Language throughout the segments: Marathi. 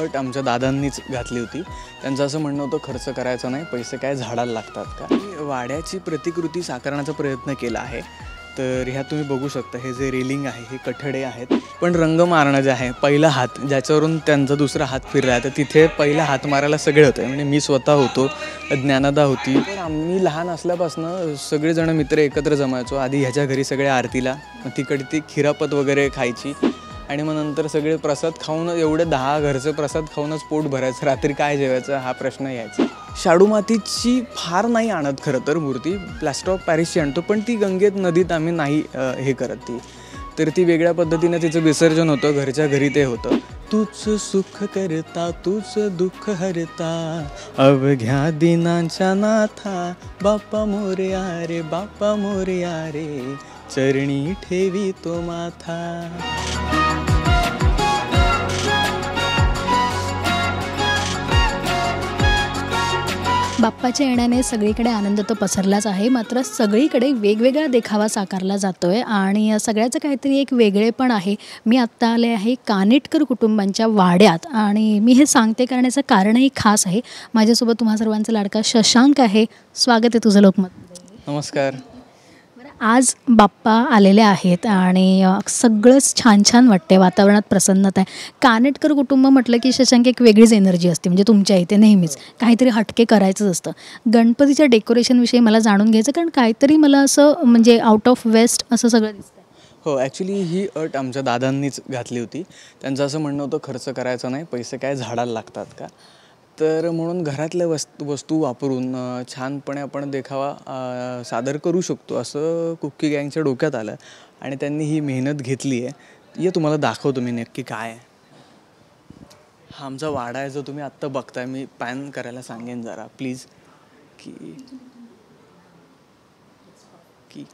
अट आमच्या दादांनीच घातली होती त्यांचं असं म्हणणं होतं खर्च करायचा नाही पैसे काय झाडाला लागतात का वाड्याची प्रतिकृती साकारण्याचा प्रयत्न केला आहे तर ह्या तुम्ही बघू शकता हे जे रेलिंग आहे हे कठडे आहेत पण रंग मारणं जे आहे पहिला हात ज्याच्यावरून त्यांचा दुसरा हात फिरला आहे तर तिथे पहिला हात मारायला सगळे होते म्हणजे मी स्वतः होतो ज्ञानादा होती पण आम्ही लहान असल्यापासून सगळेजण मित्र एकत्र जमायचो आधी ह्याच्या घरी सगळ्या आरतीला तिकडे ती खिरापत वगैरे खायची आणि मग नंतर सगळे प्रसाद खाऊन एवढे दहा घरचे प्रसाद खाऊनच पोट भरायचं रात्री काय जेवायचं हा प्रश्न यायचा शाडू मातीची फार नाही आणत खरं तर मूर्ती प्लॅस्टर ऑफ पॅरिसची आणतो पण ती गंगेत नदीत आम्ही नाही हे करत ती तर ती वेगळ्या पद्धतीने तिचं विसर्जन होतं घरच्या घरी ते होतं तूच सुख करता तूच दुःख हरता अवघ्या दिनांच्या नाथा बाप्पा मोर्या रे बाप्पा मोरे रे चरणी ठेवी तो माथा बाप्पाच्या येण्याने सगळीकडे आनंद तो पसरलाच आहे मात्र सगळीकडे वेगवेगळा देखावा साकारला जातो आहे आणि सगळ्याचं काहीतरी एक वेगळेपण आहे मी आत्ता आले आहे कानेटकर कुटुंबांच्या वाड्यात आणि मी हे सांगते करण्याचं कारणही खास आहे माझ्यासोबत तुम्हा सर्वांचा लाडका शशांक आहे स्वागत आहे तुझं लोकमत नमस्कार आज बाप्पा आलेले आहेत आणि सगळंच छान छान वाटते वातावरणात प्रसन्नता आहे कानेटकर कुटुंब म्हटलं की शशांक एक वेगळीच एनर्जी असते म्हणजे तुमच्या इथे नेहमीच हो. काहीतरी हटके करायचंच असतं गणपतीच्या डेकोरेशनविषयी मला जाणून घ्यायचं कारण काहीतरी मला असं म्हणजे आउट ऑफ वेस्ट असं सगळं दिसतं हो ॲक्च्युली ही अट आमच्या दादांनीच घातली होती त्यांचं असं म्हणणं होतं खर्च करायचा नाही पैसे काय झाडाला लागतात का तर म्हणून घरातल्या वस्तू वस्तू वापरून छानपणे आपण देखावा सादर करू शकतो असं कुकी गँगच्या डोक्यात आलं आणि त्यांनी ही मेहनत घेतली आहे हे तुम्हाला दाखवतो मी नक्की काय आहे हा आमचा वाडा आहे जो तुम्ही आत्ता बघताय मी पॅन करायला सांगेन जरा प्लीज की की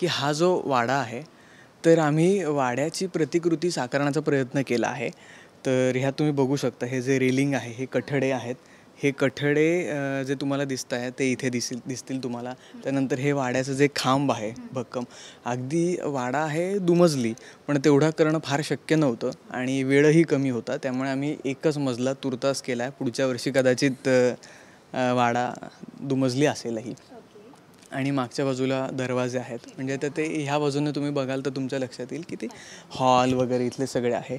की हा जो वाडा आहे तर आम्ही वाड्याची प्रतिकृती साकारण्याचा प्रयत्न केला आहे तर ह्या तुम्ही बघू शकता हे जे रेलिंग आहे हे कठडे आहेत हे कठडे जे तुम्हाला दिसत आहे ते इथे दिसतील दिसतील तुम्हाला त्यानंतर हे वाड्याचं जे खांब आहे भक्कम अगदी वाडा आहे दुमजली पण तेवढा करणं फार शक्य नव्हतं आणि वेळही कमी होता त्यामुळे आम्ही एकच मजला तुर्तास केला आहे पुढच्या वर्षी कदाचित वाडा दुमजली असेलही आणि मागच्या बाजूला दरवाजे आहेत म्हणजे तर ते ह्या बाजूने तुम्ही बघाल तर तुमच्या लक्षात येईल की ते हॉल वगैरे इथले सगळे आहे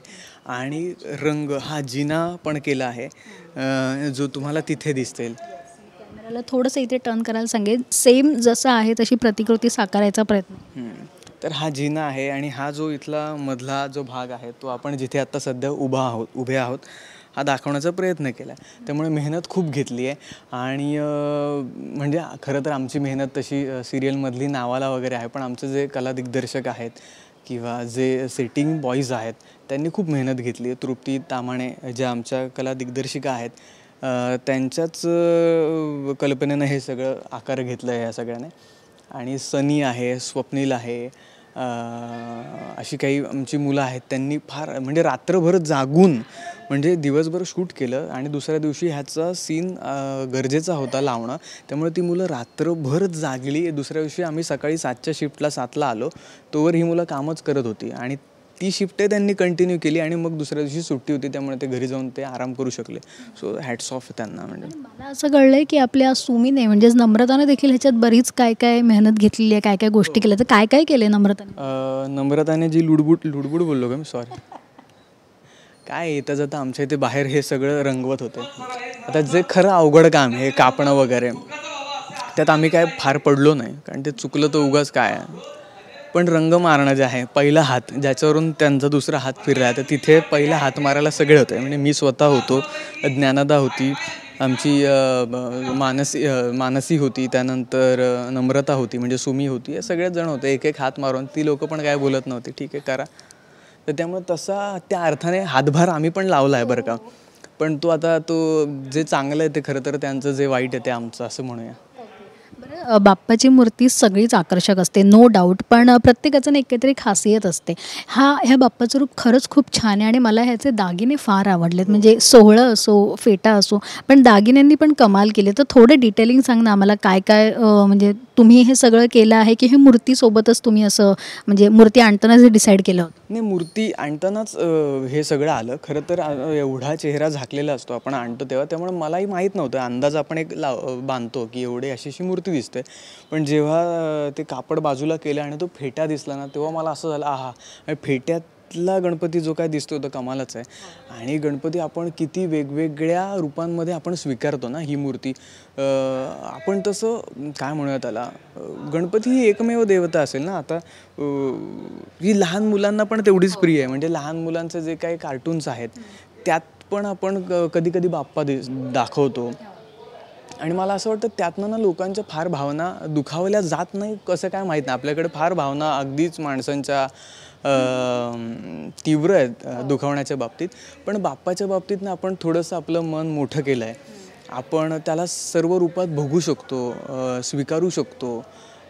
आणि रंग हा जिना पण केला आहे जो तुम्हाला तिथे दिसते कॅमेराला थोडंसं इथे टर्न करायला सांगेल सेम जसं आहे तशी प्रतिकृती साकारायचा प्रयत्न तर हा जिना आहे आणि हा जो इथला मधला जो भाग आहे तो आपण जिथे आत्ता सध्या उभा आहोत उभे आहोत हा दाखवण्याचा प्रयत्न केला त्यामुळे मेहनत खूप घेतली आहे आणि म्हणजे खरं तर आमची मेहनत तशी सिरियलमधली नावाला वगैरे आहे पण आमचं जे कला दिग्दर्शक आहेत किंवा जे सेटिंग बॉईज आहेत त्यांनी खूप मेहनत घेतली आहे तृप्ती तामाणे ज्या आमच्या कला दिग्दर्शिका आहेत त्यांच्याच कल्पनेनं हे सगळं आकार घेतलं आहे या सगळ्याने आणि सनी आहे स्वप्नील आहे अशी काही आमची मुलं आहेत त्यांनी फार म्हणजे रात्रभर जागून म्हणजे दिवसभर शूट केलं आणि दुसऱ्या दिवशी ह्याचा सीन गरजेचा होता लावणं त्यामुळे ती मुलं रात्रभर जागली दुसऱ्या दिवशी आम्ही सकाळी सातच्या शिफ्टला सातला आलो तोवर ही मुलं कामच करत होती आणि ती शिफ्ट त्यांनी कंटिन्यू केली आणि मग दुसऱ्या दिवशी सुट्टी होती त्यामुळे ते घरी जाऊन ते आराम करू शकले सो हॅट्स ऑफ त्यांना म्हणजे मला असं कळलंय की आपल्या सुमीने म्हणजे नम्रताने देखील ह्याच्यात बरीच काय काय मेहनत घेतलेली आहे काय काय गोष्टी केल्या तर काय काय केले नम्रताने नम्रताने जी लुडबुड लुडबुड बोललो का मी सॉरी काय येतं जातं आमच्या इथे बाहेर हे सगळं रंगवत होते आता जे खरं अवघड काम हे कापणं वगैरे त्यात आम्ही काय फार पडलो नाही कारण ते चुकलं तर उगाच काय आहे पण रंग मारणं जे आहे पहिला हात ज्याच्यावरून त्यांचा दुसरा हात फिरला तर तिथे पहिला हात मारायला सगळे होते म्हणजे मी स्वतः होतो ज्ञानादा होती आमची मानसी मानसी होती त्यानंतर नम्रता होती म्हणजे सुमी होती हे सगळेच जण होते एक एक हात मारून ती लोकं पण काय बोलत नव्हती ठीक आहे करा तर त्यामुळे तसा त्या अर्थाने हातभार आम्ही पण लावला आहे बरं का पण तो आता तो जे चांगलं आहे ते खरं तर त्यांचं जे वाईट आहे ते आमचं असं म्हणूया बाप्पाची मूर्ती सगळीच आकर्षक असते नो डाऊट पण प्रत्येकाचं ना एकत्री खासियत असते हा ह्या बाप्पाचं रूप खरंच खूप छान आहे आणि मला ह्याचे दागिने फार आवडलेत म्हणजे सोहळं असो फेटा असो पण दागिन्यांनी पण कमाल केले तर थोडं डिटेलिंग सांग ना आम्हाला काय काय म्हणजे तुम्ही हे सगळं केलं आहे की हे मूर्तीसोबतच तुम्ही असं म्हणजे मूर्ती आणतानाच हे डिसाईड केलं होतं नाही मूर्ती आणतानाच हे सगळं आलं खरं तर एवढा चेहरा झाकलेला असतो आपण आणतो तेव्हा त्यामुळे मलाही माहीत नव्हतं अंदाज आपण एक लाव बांधतो की एवढी अशी अशी मूर्ती दिसते पण जेव्हा ते कापड बाजूला केलं आणि तो फेटा दिसला ना तेव्हा मला असं झालं आहा फेट्यात त्यातला गणपती जो काय दिसतो तो कमालच आहे आणि गणपती आपण किती वेगवेगळ्या रूपांमध्ये आपण स्वीकारतो ना ही मूर्ती आपण तसं काय म्हणूया त्याला गणपती ही एकमेव देवता असेल ना आता ही लहान मुलांना पण तेवढीच हो. प्रिय आहे म्हणजे लहान मुलांचं जे काही कार्टून्स आहेत त्यात पण आपण कधी कधी बाप्पा दिस दाखवतो आणि मला असं वाटतं त्यातनं ना लोकांच्या फार भावना दुखावल्या जात नाही कसं काय माहीत नाही आपल्याकडे फार भावना अगदीच माणसांच्या तीव्र आहेत दुखावण्याच्या बाबतीत पण बाप्पाच्या बाबतीत ना आपण थोडंसं आपलं मन मोठं केलं आहे आपण त्याला सर्व रूपात भोगू शकतो स्वीकारू शकतो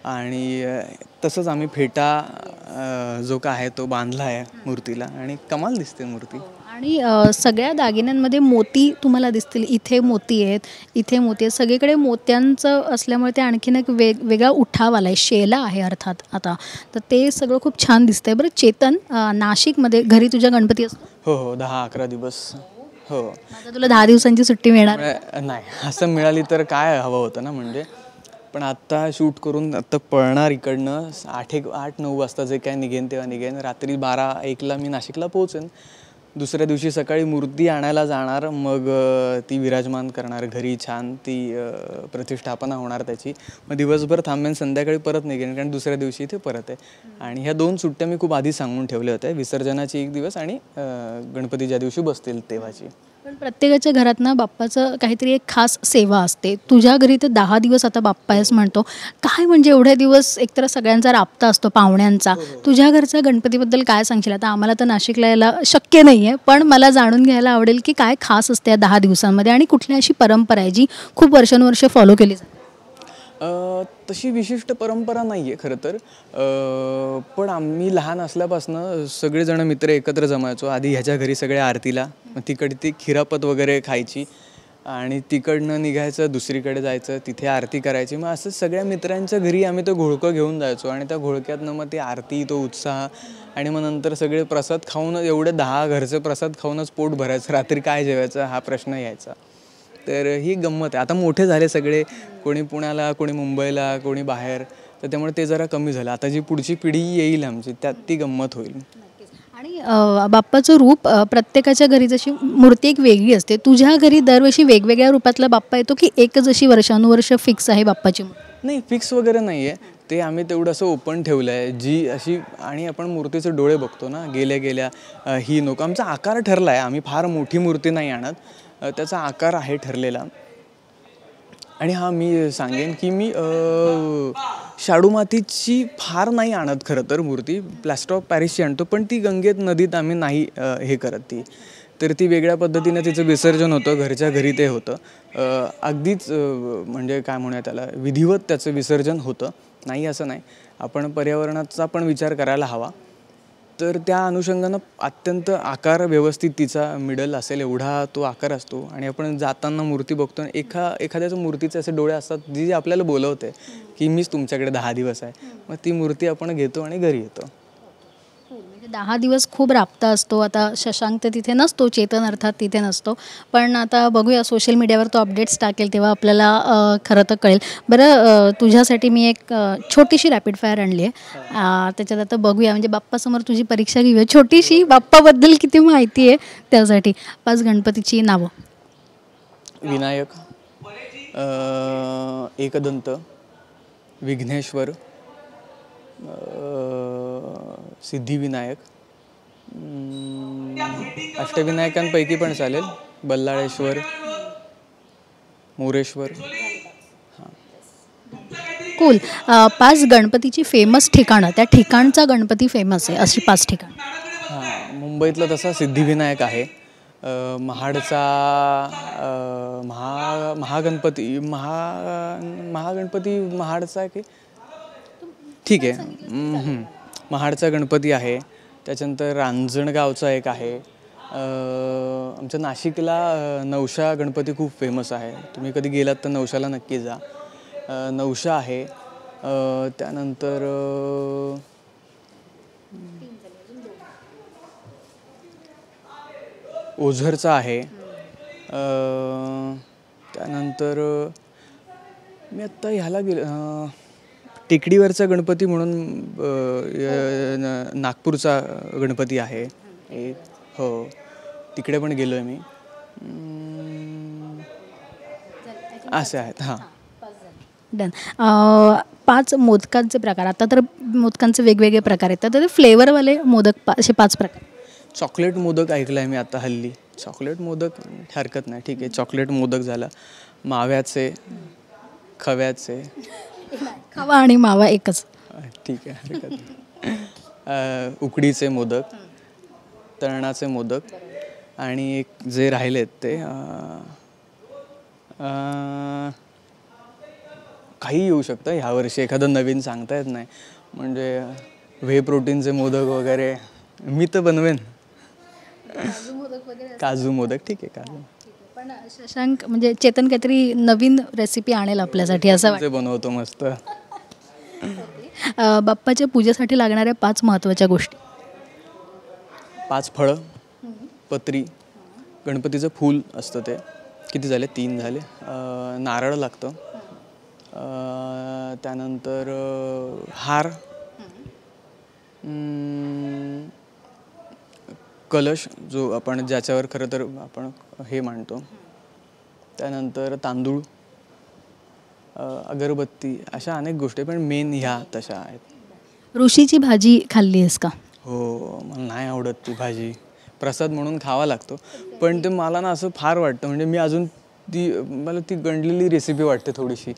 आणि तसंच आम्ही फेटा जो का आहे तो बांधला आहे मूर्तीला आणि कमाल दिसते मूर्ती आणि सगळ्या दागिन्यांमध्ये मोती तुम्हाला दिसतील इथे मोती आहेत इथे मोती आहेत सगळीकडे मोत्यांचं असल्यामुळे ते आणखीन एक वेग वेगळा उठाव आला आहे शेला आहे अर्थात आता तर ते सगळं खूप छान दिसतंय बरं चेतन नाशिकमध्ये घरी तुझ्या गणपती असतो हो हो दहा अकरा दिवस हो आता तुला दहा दिवसांची सुट्टी मिळणार नाही असं मिळाली तर काय हवं होतं ना म्हणजे पण आत्ता शूट करून आत्ता पळणार इकडनं आठ एक आठ नऊ वाजता जे काय निघेन तेव्हा निघेन रात्री बारा एकला मी नाशिकला पोहोचेन दुसऱ्या दिवशी सकाळी मूर्ती आणायला जाणार मग ती विराजमान करणार घरी छान ती प्रतिष्ठापना होणार त्याची मग दिवसभर थांबेन संध्याकाळी परत निघेन कारण दुसऱ्या दिवशी इथे परत आहे आणि ह्या दोन सुट्ट्या मी खूप आधी सांगून ठेवल्या होत्या विसर्जनाची एक दिवस आणि गणपती ज्या दिवशी बसतील तेव्हाची पण प्रत्येकाच्या घरात ना बाप्पाचं काहीतरी एक खास सेवा असते तुझ्या घरी तर दहा दिवस आता बाप्पा आहेस म्हणतो काय म्हणजे एवढे दिवस एकतर सगळ्यांचा राबता असतो पाहुण्यांचा हो, हो, हो. तुझ्या घरच्या गणपतीबद्दल काय सांगशील आता आम्हाला तर नाशिकला यायला शक्य नाही आहे पण मला जाणून घ्यायला आवडेल की काय खास असते या दहा दिवसांमध्ये आणि कुठल्या अशी परंपरा आहे जी खूप वर्षानुवर्ष फॉलो केली जाते तशी विशिष्ट परंपरा नाही आहे खरं तर पण आम्ही लहान असल्यापासनं सगळेजण मित्र एकत्र जमायचो आधी ह्याच्या घरी सगळ्या आरतीला तिकडे ती खिरापत वगैरे खायची आणि तिकडनं निघायचं दुसरीकडे जायचं तिथे आरती करायची मग असं सगळ्या मित्रांच्या घरी आम्ही तो घोळकं घेऊन जायचो आणि त्या घोळक्यातनं मग ती आरती तो उत्साह आणि मग नंतर सगळे प्रसाद खाऊन एवढे दहा घरचे प्रसाद खाऊनच पोट भरायचं रात्री काय जेवायचं हा प्रश्न यायचा तर ही गंमत आहे आता मोठे झाले सगळे कोणी पुण्याला कोणी मुंबईला कोणी बाहेर तर त्यामुळे ते जरा कमी झालं आता जी पुढची पिढी येईल आमची त्यात ती गंमत होईल आणि बाप्पाचं रूप प्रत्येकाच्या घरी जशी मूर्ती एक वेगळी असते तुझ्या घरी दरवर्षी वेगवेगळ्या रूपातला बाप्पा येतो की एकच अशी वर्षानुवर्ष फिक्स आहे बाप्पाची नाही फिक्स वगैरे नाही आहे ते आम्ही तेवढं असं ओपन ठेवलं आहे जी अशी आणि आपण मूर्तीचे डोळे बघतो ना गेल्या गेल्या ही नको आमचा आकार ठरला आहे आम्ही फार मोठी मूर्ती नाही आणत त्याचा आकार आहे ठरलेला आणि हा मी सांगेन की मी शाडू मातीची फार नाही आणत खरं तर मूर्ती प्लॅस्टर ऑफ पॅरिसची आणतो पण ती गंगेत नदीत आम्ही नाही हे करत ती तर ती वेगळ्या पद्धतीने तिचं विसर्जन होतं घरच्या घरी ते होतं अगदीच म्हणजे काय म्हणूया त्याला विधिवत त्याचं विसर्जन होतं नाही असं नाही आपण पर्यावरणाचा पण विचार करायला हवा तर त्या अनुषंगानं अत्यंत आकार व्यवस्थित तिचा मिडल असेल एवढा तो आकार असतो आणि आपण जाताना मूर्ती बघतो आणि एखा एखाद्याच्या मूर्तीचे असे डोळे असतात जी जी आपल्याला बोलवते की मीच तुमच्याकडे दहा दिवस आहे मग ती मूर्ती आपण घेतो आणि घरी येतो म्हणजे दहा दिवस खूप राबता असतो आता शशांक तर तिथे नसतो चेतन अर्थात तिथे नसतो पण आता बघूया सोशल मीडियावर तो अपडेट्स टाकेल तेव्हा आपल्याला खरं तर कळेल बरं तुझ्यासाठी मी एक छोटीशी रॅपिड फायर आणली आहे त्याच्यात आता बघूया म्हणजे बाप्पासमोर तुझी परीक्षा घेऊया छोटीशी हो. बाप्पाबद्दल किती माहिती आहे त्यासाठी पाच गणपतीची नावं विनायक एकदंत विघ्नेश्वर सिद्धिविनायक अष्टविनायकांपैकी पण चालेल बल्लाळेश्वर मोरेश्वर कुल पाच गणपतीची फेमस ठिकाणं त्या ठिकाणचा गणपती फेमस आहे अशी पाच ठिकाण हां मुंबईतलं तसा सिद्धिविनायक आहे महाडचा महा महागणपती महा महागणपती महाडचा की ठीक आहे महाडचा गणपती आहे त्याच्यानंतर रांजणगावचा एक आहे आमच्या नाशिकला नवशा गणपती खूप फेमस आहे तुम्ही कधी गेलात तर नवशाला नक्की जा नवशा आहे त्यानंतर ओझरचा आहे त्यानंतर मी आत्ता ह्याला गेलो टेकडीवरचा गणपती म्हणून नागपूरचा गणपती आहे हो तिकडे पण गेलो आहे मी असे आहेत हां डन पाच मोदकांचे प्रकार आता तर मोदकांचे वेगवेगळे प्रकार आहेत तर ते फ्लेवरवाले मोदक पा असे पाच प्रकार चॉकलेट मोदक ऐकलं आहे मी आता हल्ली चॉकलेट मोदक हरकत नाही ठीक आहे चॉकलेट मोदक झाला माव्याचे खव्याचे खवा आणि मावा एकच ठीक आहे उकडीचे मोदक तळणाचे मोदक आणि एक जे राहिलेत ते काही येऊ शकतं ह्यावर्षी एखादं नवीन सांगता येत नाही म्हणजे व्हे प्रोटीनचे मोदक वगैरे मी तर बनवेन काजू मोदक ठीक आहे काजू शशांक म्हणजे चेतन काहीतरी नवीन रेसिपी आणेल आपल्यासाठी असं बनवतो मस्त बाप्पाच्या पूजेसाठी लागणाऱ्या पाच महत्त्वाच्या गोष्टी पाच फळं पत्री गणपतीचं फूल असतं ते किती झाले तीन झाले नारळ लागतं त्यानंतर हार कलश जो आपण ज्याच्यावर खरं तर आपण हे मांडतो त्यानंतर तांदूळ अगरबत्ती अशा अनेक गोष्टी पण मेन ह्या तशा आहेत ऋषीची भाजी खाल्ली आहेस का हो मला नाही आवडत ती भाजी प्रसाद म्हणून खावा लागतो पण ते मला ना असं फार वाटतं म्हणजे मी अजून ती मला ती गंडलेली रेसिपी वाटते थोडीशी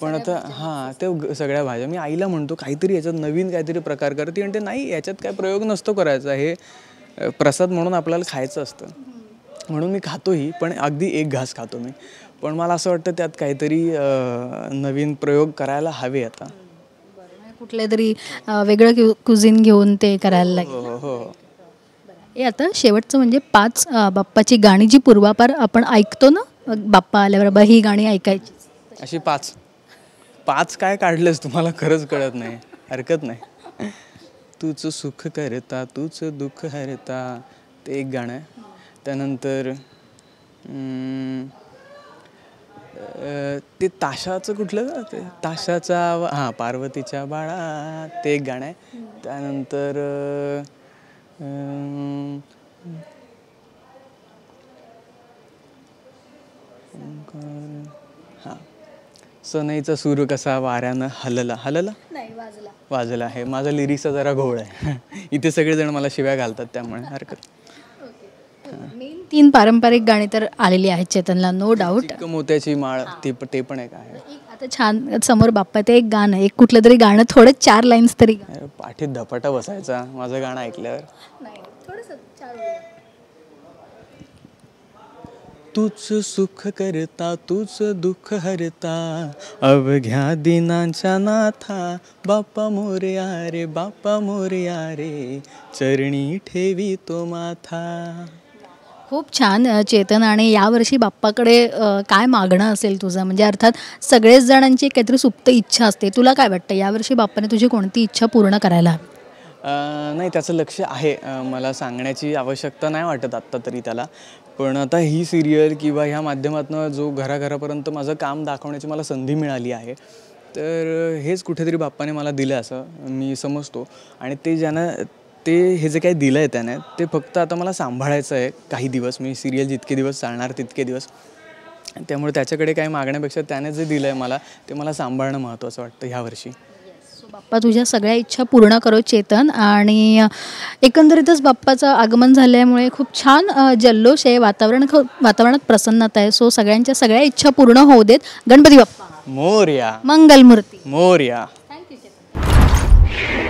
पण आता हां ते सगळ्या भाज्या मी आईला म्हणतो काहीतरी याच्यात नवीन काहीतरी प्रकार करते आणि ते नाही याच्यात काय प्रयोग नसतो करायचा हे प्रसाद म्हणून आपल्याला खायचं असतं म्हणून मी खातोही पण अगदी एक घास खातो मी पण मला असं वाटतं त्यात काहीतरी नवीन प्रयोग करायला हवे आता कुठले तरी वेगळं कुझिन घेऊन ते करायला हो, लागेल हो, हो हे आता शेवटचं म्हणजे पाच बाप्पाची गाणी जी पूर्वापार आपण ऐकतो ना बाप्पा आल्याबरोबर ही गाणी ऐकायची अशी पाच पाच काय काढलंच तुम्हाला खरंच कळत नाही हरकत नाही तूच सुख करता तूच दुःख हरता ते एक गाणं आहे त्यानंतर ते ताशाचं कुठलं ते ताशाचा हां पार्वतीच्या बाळा ते एक गाणं आहे त्यानंतर हां सनईचा सूर कसा वाऱ्यानं हलला हलला नाही वाजला वाजला आहे माझा लिरिक्सचा जरा घोळ आहे इथे सगळेजण मला शिव्या घालतात त्यामुळे हरकत मेन तीन पारंपरिक गाणी तर आलेली आहेत चेतनला नो डाऊट मोत्याची माळ ती ते पण एक आहे आता छान समोर बाप्पा ते एक गाणं एक कुठलं तरी गाणं थोडं चार लाईन्स तरी पाठीत धपाटा बसायचा माझं गाणं ऐकल्यावर नाही चार तूच सुख करता तूच दुःख हरता अवघ्या दिनांच्या नाथा बाप्पा मोर्या रे बाप्पा मोर्या रे चरणी ठेवी तो माथा खूप छान चेतन आणि यावर्षी बाप्पाकडे काय मागणं असेल तुझं म्हणजे अर्थात सगळेच जणांची काहीतरी सुप्त इच्छा असते तुला काय वाटतं यावर्षी बाप्पाने तुझी कोणती इच्छा पूर्ण करायला नाही त्याचं लक्ष आहे मला सांगण्याची आवश्यकता नाही वाटत आत्ता तरी त्याला पण आता ही सिरियल किंवा ह्या माध्यमातून जो घराघरापर्यंत माझं काम दाखवण्याची मला संधी मिळाली आहे तर हेच कुठेतरी बाप्पाने मला दिलं असं मी समजतो आणि ते ज्यानं ते हे जे काही दिलं आहे त्याने ते फक्त आता मला सांभाळायचं आहे काही दिवस मी सिरियल जितके दिवस चालणार तितके दिवस त्यामुळे त्याच्याकडे काही मागण्यापेक्षा त्याने जे दिलं आहे मला ते मला सांभाळणं महत्त्वाचं वाटतं ह्यावर्षी बाप्पा तुझ्या सगळ्या इच्छा पूर्ण करो चेतन आणि एकंदरीतच बाप्पाचं आगमन झाल्यामुळे खूप छान जल्लोष आहे वातावरण वातावरणात प्रसन्नता आहे सो सगळ्यांच्या सगळ्या इच्छा पूर्ण होऊ देत गणपती बाप्पा मोर्या मंगलमूर्ती मोर्या थँक्यू